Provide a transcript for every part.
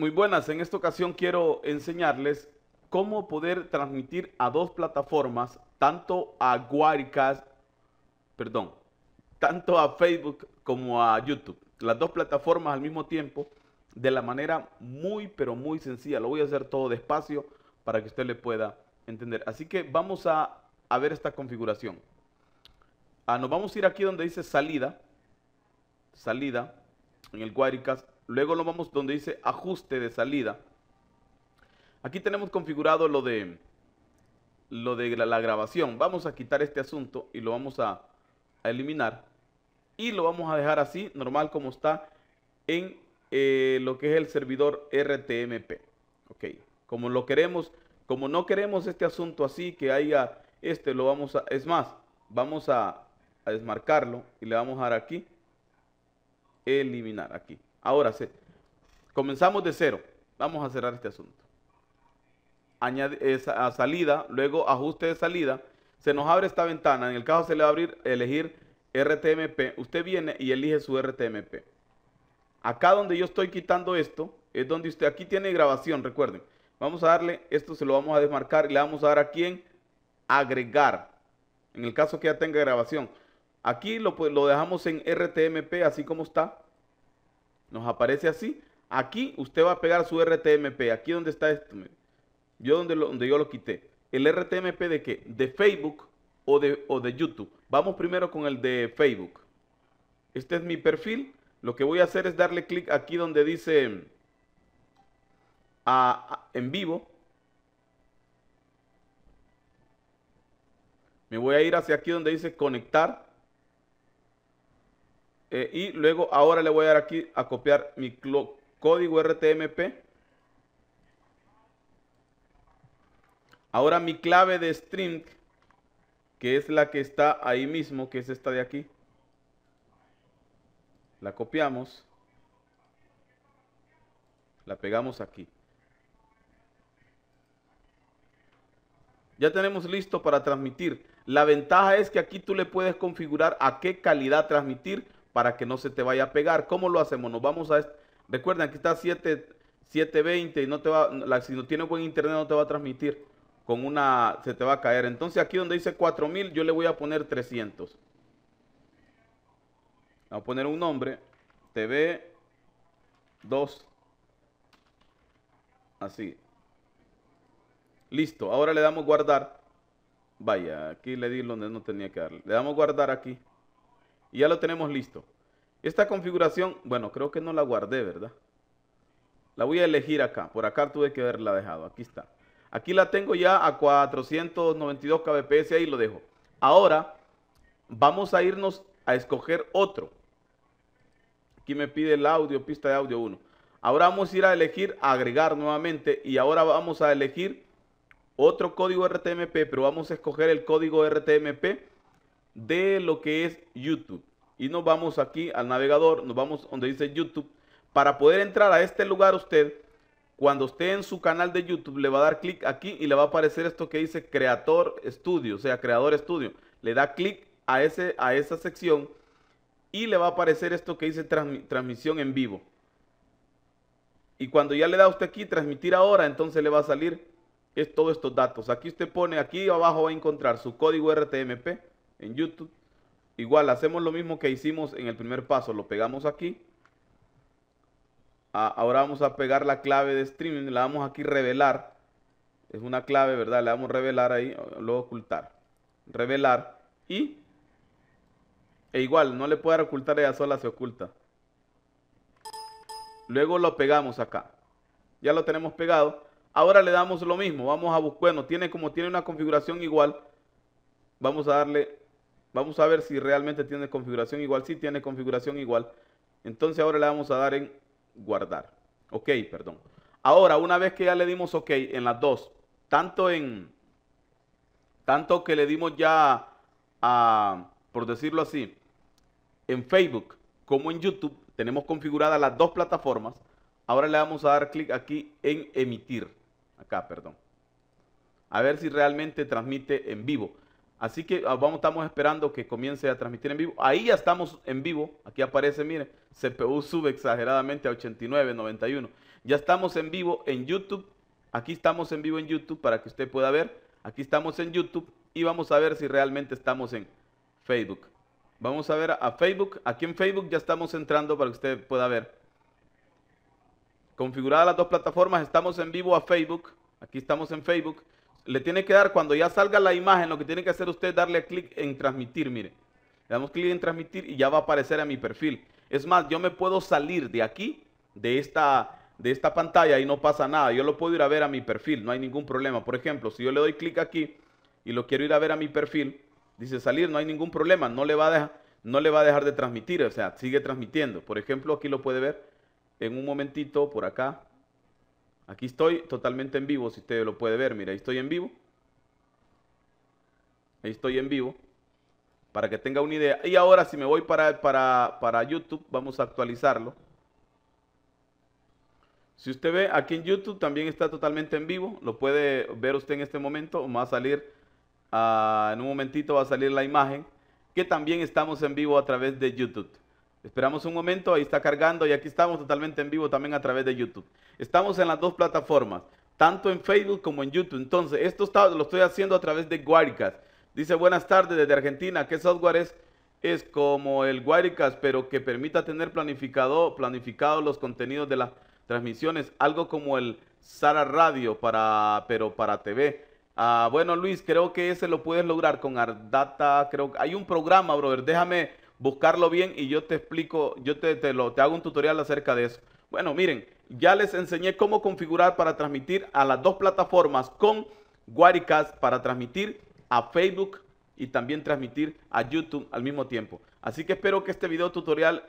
Muy buenas, en esta ocasión quiero enseñarles cómo poder transmitir a dos plataformas, tanto a Wirecast, perdón, tanto a Facebook como a YouTube. Las dos plataformas al mismo tiempo, de la manera muy, pero muy sencilla. Lo voy a hacer todo despacio para que usted le pueda entender. Así que vamos a, ver esta configuración. Ah, nos vamos a ir aquí donde dice salida, salida, en el Wirecast Luego lo vamos donde dice ajuste de salida. Aquí tenemos configurado lo de, lo de la, grabación. Vamos a quitar este asunto y lo vamos a, eliminar. Y lo vamos a dejar así, normal como está, en eh, lo que es el servidor RTMP. Ok, como lo queremos, como no queremos este asunto así, que haya este, lo vamos a, es más, vamos a, a desmarcarlo y le vamos a dar aquí, eliminar aquí. Ahora sí, comenzamos de cero. Vamos a cerrar este asunto. Añade, a salida, luego ajuste de salida. Se nos abre esta ventana. En el caso se le va a abrir elegir RTMP. Usted viene y elige su RTMP. Acá donde yo estoy quitando esto, es donde usted, aquí tiene grabación, recuerden. Vamos a darle, esto se lo vamos a desmarcar y le vamos a dar aquí en agregar. En el caso que ya tenga grabación. Aquí lo, pues, lo dejamos en RTMP así como está. Nos aparece así. Aquí usted va a pegar su RTMP. Aquí donde está esto. Yo donde, donde yo lo quité. ¿El RTMP de qué? De Facebook o de, o de YouTube. Vamos primero con el de Facebook. Este es mi perfil. Lo que voy a hacer es darle clic aquí donde dice en vivo. Me voy a ir hacia aquí donde dice conectar. Eh, y luego ahora le voy a dar aquí a copiar mi código RTMP. Ahora mi clave de string, que es la que está ahí mismo, que es esta de aquí. La copiamos. La pegamos aquí. Ya tenemos listo para transmitir. La ventaja es que aquí tú le puedes configurar a qué calidad transmitir para que no se te vaya a pegar. ¿Cómo lo hacemos? Nos vamos a... Recuerden, aquí está 7, 720 y no te va... si no tiene buen internet no te va a transmitir. Con una... Se te va a caer. Entonces aquí donde dice 4000 yo le voy a poner 300. a poner un nombre. TV 2. Así. Listo. Ahora le damos guardar. Vaya, aquí le di donde no tenía que darle. Le damos guardar aquí. Y ya lo tenemos listo. Esta configuración, bueno, creo que no la guardé, ¿verdad? La voy a elegir acá. Por acá tuve que haberla dejado. Aquí está. Aquí la tengo ya a 492 kbps. Ahí lo dejo. Ahora vamos a irnos a escoger otro. Aquí me pide el audio, pista de audio 1. Ahora vamos a ir a elegir agregar nuevamente y ahora vamos a elegir otro código RTMP, pero vamos a escoger el código RTMP de lo que es YouTube. Y nos vamos aquí al navegador, nos vamos donde dice YouTube. Para poder entrar a este lugar usted, cuando esté en su canal de YouTube, le va a dar clic aquí y le va a aparecer esto que dice creador Studio, o sea, Creador Studio. Le da clic a, ese, a esa sección y le va a aparecer esto que dice transmisión en vivo. Y cuando ya le da usted aquí transmitir ahora, entonces le va a salir es, todos estos datos. Aquí usted pone, aquí abajo va a encontrar su código RTMP, en YouTube. Igual hacemos lo mismo que hicimos en el primer paso, lo pegamos aquí. ahora vamos a pegar la clave de streaming, la vamos aquí revelar. Es una clave, ¿verdad? Le damos revelar ahí, luego ocultar. Revelar y... E igual, no le puede ocultar, ella sola se oculta. Luego lo pegamos acá. Ya lo tenemos pegado. Ahora le damos lo mismo. Vamos a buscar, bueno, tiene como tiene una configuración igual. Vamos a darle Vamos a ver si realmente tiene configuración igual. Si tiene configuración igual. Entonces ahora le vamos a dar en guardar. Ok, perdón. Ahora, una vez que ya le dimos OK en las dos, tanto en... Tanto que le dimos ya a, por decirlo así, en Facebook como en YouTube, tenemos configuradas las dos plataformas. Ahora le vamos a dar clic aquí en emitir. Acá, perdón. A ver si realmente transmite en vivo. Así que ah, vamos, estamos esperando que comience a transmitir en vivo. Ahí ya estamos en vivo. Aquí aparece, miren, CPU sube exageradamente a 89, 91. Ya estamos en vivo en YouTube. Aquí estamos en vivo en YouTube para que usted pueda ver. Aquí estamos en YouTube y vamos a ver si realmente estamos en Facebook. Vamos a ver a Facebook. Aquí en Facebook ya estamos entrando para que usted pueda ver. Configuradas las dos plataformas, estamos en vivo a Facebook. Aquí estamos en Facebook le tiene que dar, cuando ya salga la imagen, lo que tiene que hacer usted es darle clic en transmitir, mire. Le damos clic en transmitir y ya va a aparecer a mi perfil. Es más, yo me puedo salir de aquí, de esta, de esta pantalla y no pasa nada. Yo lo puedo ir a ver a mi perfil, no hay ningún problema. Por ejemplo, si yo le doy clic aquí y lo quiero ir a ver a mi perfil, dice salir, no hay ningún problema, no le va a dejar, no le va a dejar de transmitir, o sea, sigue transmitiendo. Por ejemplo, aquí lo puede ver en un momentito por acá. Aquí estoy totalmente en vivo, si usted lo puede ver, mira, ahí estoy en vivo. Ahí estoy en vivo, para que tenga una idea. Y ahora si me voy para, para, YouTube, vamos a actualizarlo. Si usted ve aquí en YouTube, también está totalmente en vivo. Lo puede ver usted en este momento. Va a salir, ah, en un momentito va a salir la imagen. Que también estamos en vivo a través de YouTube. Esperamos un momento, ahí está cargando y aquí estamos totalmente en vivo también a través de YouTube. Estamos en las dos plataformas, tanto en Facebook como en YouTube. Entonces, esto lo estoy haciendo a través de Wirecast. Dice, buenas tardes desde Argentina, ¿qué software es? Es como el Wirecast, pero que permita tener planificado, planificado los contenidos de las transmisiones, algo como el Sara Radio, para, pero para TV. Ah, bueno, Luis, creo que ese lo puedes lograr con Ardata, creo que hay un programa, brother, déjame buscarlo bien y yo te explico, yo te, te, lo, te hago un tutorial acerca de eso. Bueno, miren, ya les enseñé cómo configurar para transmitir a las dos plataformas con Waricast para transmitir a Facebook y también transmitir a YouTube al mismo tiempo. Así que espero que este video tutorial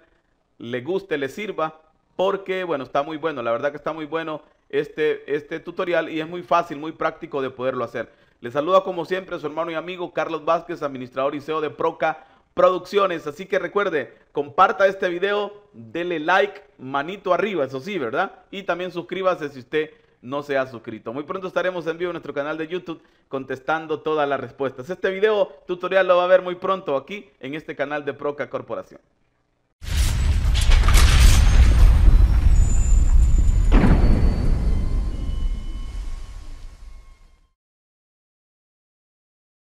le guste, le sirva, porque bueno, está muy bueno, la verdad que está muy bueno este, este tutorial y es muy fácil, muy práctico de poderlo hacer. Les saluda como siempre su hermano y amigo Carlos Vázquez, administrador y CEO de Proca Producciones. Así que recuerde, comparta este video, dele like, manito arriba, eso sí, ¿verdad? Y también suscríbase si usted no se ha suscrito. Muy pronto estaremos en vivo en nuestro canal de YouTube contestando todas las respuestas. Este video tutorial lo va a ver muy pronto aquí en este canal de Proca Corporación.